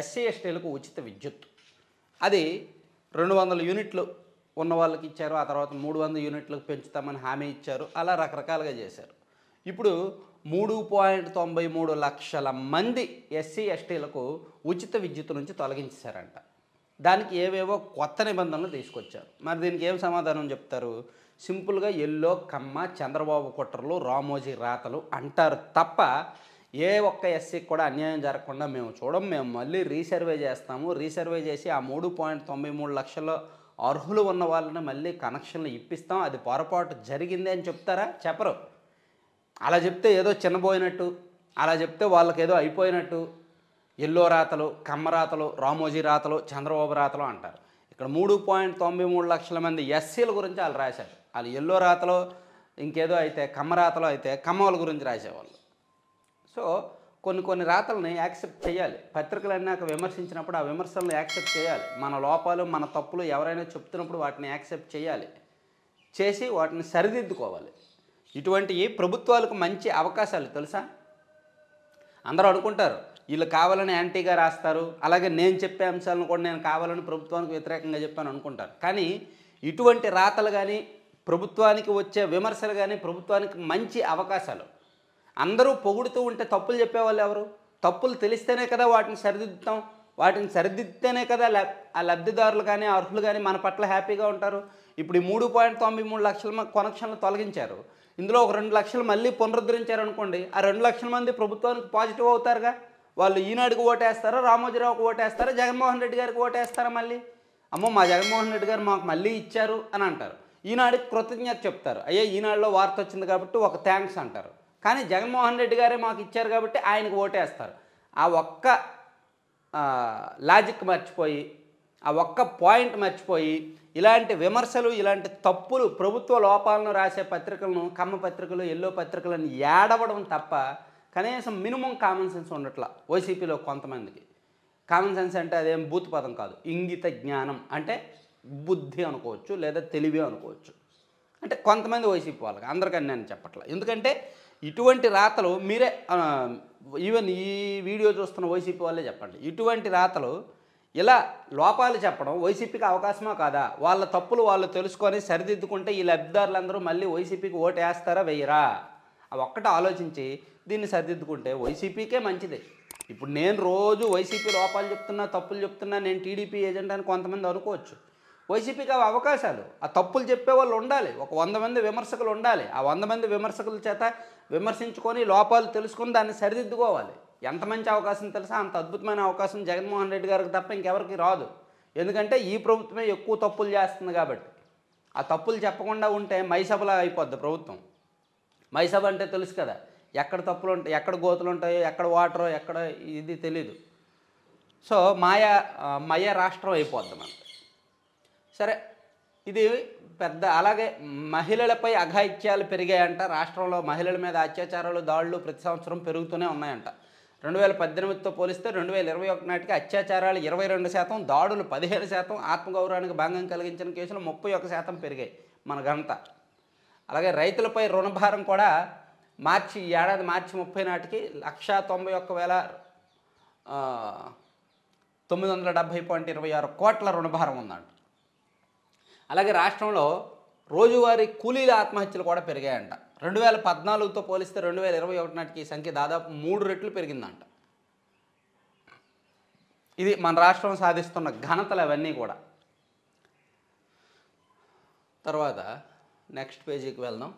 SC ఎస్టీలకు ఉచిత విద్యుత్ అది రెండు వందల యూనిట్లు ఉన్న వాళ్ళకి ఇచ్చారు ఆ తర్వాత మూడు వందల యూనిట్లకు పెంచుతామని హామీ ఇచ్చారు అలా రకరకాలుగా చేశారు ఇప్పుడు మూడు పాయింట్ తొంభై మూడు లక్షల మంది ఎస్సీ ఎస్టీలకు ఉచిత విద్యుత్ నుంచి తొలగించేశారంట దానికి ఏవేవో కొత్త నిబంధనలు తీసుకొచ్చారు మరి దీనికి ఏం సమాధానం చెప్తారు సింపుల్గా ఎల్లో కమ్మ చంద్రబాబు కుట్రలు రామోజీ రాతలు అంటారు తప్ప ఏ ఒక్క ఎస్సీకి కూడా అన్యాయం జరగకుండా మేము చూడం మేము మళ్ళీ రీసర్వే చేస్తాము రీసర్వే చేసి ఆ మూడు పాయింట్ తొంభై మూడు లక్షల అర్హులు ఉన్న వాళ్ళని మళ్ళీ కనెక్షన్లు ఇప్పిస్తాం అది పొరపాటు జరిగింది అని చెప్తారా చెప్పరు అలా చెప్తే ఏదో చిన్నబోయినట్టు అలా చెప్తే వాళ్ళకి ఏదో అయిపోయినట్టు ఎల్లో రాతలు కమ్మరాతలు రామోజీ రాతలు చంద్రబాబు రాతలు అంటారు ఇక్కడ మూడు పాయింట్ తొంభై మూడు లక్షల మంది ఎస్సీల గురించి వాళ్ళు రాశారు వాళ్ళు ఎల్లో రాతలో ఇంకేదో అయితే కమ్మరాతలో అయితే కమ్మల గురించి రాసేవాళ్ళు సో కొన్ని కొన్ని రాతలను యాక్సెప్ట్ చేయాలి పత్రికలు అన్నాక విమర్శించినప్పుడు ఆ విమర్శలను యాక్సెప్ట్ చేయాలి మన లోపాలు మన తప్పులు ఎవరైనా చెప్తున్నప్పుడు వాటిని యాక్సెప్ట్ చేయాలి చేసి వాటిని సరిదిద్దుకోవాలి ఇటువంటి ప్రభుత్వాలకు మంచి అవకాశాలు తెలుసా అందరూ అనుకుంటారు వీళ్ళు కావాలని యాంటీగా రాస్తారు అలాగే నేను చెప్పే అంశాలను కూడా నేను కావాలని ప్రభుత్వానికి వ్యతిరేకంగా చెప్పాను అనుకుంటారు కానీ ఇటువంటి రాతలు కానీ ప్రభుత్వానికి వచ్చే విమర్శలు కానీ ప్రభుత్వానికి మంచి అవకాశాలు అందరూ పొగుడుతూ ఉంటే తప్పులు చెప్పేవాళ్ళు ఎవరు తప్పులు తెలిస్తేనే కదా వాటిని సరిదిద్దుతాం వాటిని సరిదిద్దితేనే కదా ఆ లబ్ధిదారులు కానీ అర్హులు కానీ మన పట్ల హ్యాపీగా ఉంటారు ఇప్పుడు ఈ మూడు పాయింట్ తొంభై మూడు లక్షల కొనెక్షన్లు తొలగించారు ఇందులో ఒక రెండు లక్షలు మళ్ళీ పునరుద్ధరించారు అనుకోండి ఆ రెండు లక్షల మంది ప్రభుత్వానికి పాజిటివ్ అవుతారుగా వాళ్ళు ఈనాడుకు ఓటేస్తారా రామోజీరావుకు ఓటేస్తారా జగన్మోహన్ రెడ్డి గారికి ఓటేస్తారా మళ్ళీ అమ్మో మా జగన్మోహన్ రెడ్డి గారు మాకు మళ్ళీ ఇచ్చారు అని అంటారు ఈనాడికి కృతజ్ఞత చెప్తారు అయ్యే ఈనాడులో వార్త వచ్చింది కాబట్టి ఒక థ్యాంక్స్ అంటారు కానీ జగన్మోహన్ రెడ్డి గారే మాకు ఇచ్చారు కాబట్టి ఆయనకు ఓటేస్తారు ఆ ఒక్క లాజిక్ మర్చిపోయి ఆ ఒక్క పాయింట్ మర్చిపోయి ఇలాంటి విమర్శలు ఇలాంటి తప్పులు ప్రభుత్వ లోపాలను రాసే పత్రికలను కమ్మ పత్రికలు ఎల్లో పత్రికలను ఏడవడం తప్ప కనీసం మినిమం కామన్ సెన్స్ ఉండట్ల వైసీపీలో కొంతమందికి కామన్ సెన్స్ అంటే అదేం భూతి పదం కాదు ఇంగిత జ్ఞానం అంటే బుద్ధి అనుకోవచ్చు లేదా తెలివి అనుకోవచ్చు అంటే కొంతమంది వైసీపీ వాళ్ళకి అందరికని నేను చెప్పట్లా ఎందుకంటే ఇటువంటి రాతలు మీరే ఈవెన్ ఈ వీడియో చూస్తున్న వైసీపీ వాళ్ళే చెప్పండి ఇటువంటి రాతలు ఇలా లోపాలు చెప్పడం వైసీపీకి అవకాశమా కాదా వాళ్ళ తప్పులు వాళ్ళు తెలుసుకొని సరిదిద్దుకుంటే ఈ లబ్ధిదారులందరూ మళ్ళీ వైసీపీకి ఓటు వేస్తారా వెయ్యరా ఒక్కటి ఆలోచించి దీన్ని సరిదిద్దుకుంటే వైసీపీకే మంచిది ఇప్పుడు నేను రోజు వైసీపీ లోపాలు చెప్తున్నా తప్పులు చెప్తున్నా నేను టీడీపీ ఏజెంట్ అని కొంతమంది అనుకోవచ్చు వైసీపీకి అవి అవకాశాలు ఆ తప్పులు చెప్పే వాళ్ళు ఉండాలి ఒక వంద మంది విమర్శకులు ఉండాలి ఆ వంద మంది విమర్శకుల చేత విమర్శించుకొని లోపాలు తెలుసుకొని దాన్ని సరిదిద్దుకోవాలి ఎంత మంచి అవకాశం తెలుసా అంత అద్భుతమైన అవకాశం జగన్మోహన్ రెడ్డి గారికి తప్ప ఇంకెవరికి రాదు ఎందుకంటే ఈ ప్రభుత్వమే ఎక్కువ తప్పులు చేస్తుంది కాబట్టి ఆ తప్పులు చెప్పకుండా ఉంటే మైసభలా అయిపోద్ది ప్రభుత్వం మైసభ అంటే తెలుసు కదా ఎక్కడ తప్పులు ఉంటాయి ఎక్కడ గోతులు ఉంటాయో ఎక్కడ వాటరో ఎక్కడ ఇది తెలీదు సో మాయా మయ రాష్ట్రం అయిపోద్ది మనకు సరే ఇది పెద్ద అలాగే మహిళలపై అఘాయిత్యాలు పెరిగాయంట రాష్ట్రంలో మహిళల మీద అత్యాచారాలు దాడులు ప్రతి సంవత్సరం పెరుగుతూనే ఉన్నాయంట రెండు వేల పద్దెనిమిదితో పోలిస్తే రెండు వేల ఇరవై ఒకటి నాటికి అత్యాచారాలు ఇరవై రెండు శాతం దాడులు పదిహేను శాతం ఆత్మగౌరవానికి భంగం కలిగించిన కేసులు ముప్పై ఒక శాతం పెరిగాయి మన ఘనత అలాగే రైతులపై రుణభారం కూడా మార్చి ఏడాది మార్చి ముప్పై నాటికి లక్ష తొంభై ఒక్క వేల తొమ్మిది వందల డెబ్భై పాయింట్ ఇరవై ఆరు కోట్ల రుణభారం ఉందంట అలాగే రాష్ట్రంలో రోజువారీ కూలీల ఆత్మహత్యలు కూడా పెరిగాయంట రెండు వేల పద్నాలుగుతో పోలిస్తే రెండు వేల ఇరవై ఒకటి నాటికి ఈ సంఖ్య దాదాపు మూడు రెట్లు పెరిగిందంట ఇది మన రాష్ట్రం సాధిస్తున్న ఘనతలు అవన్నీ కూడా తర్వాత నెక్స్ట్ పేజీకి వెళ్దాం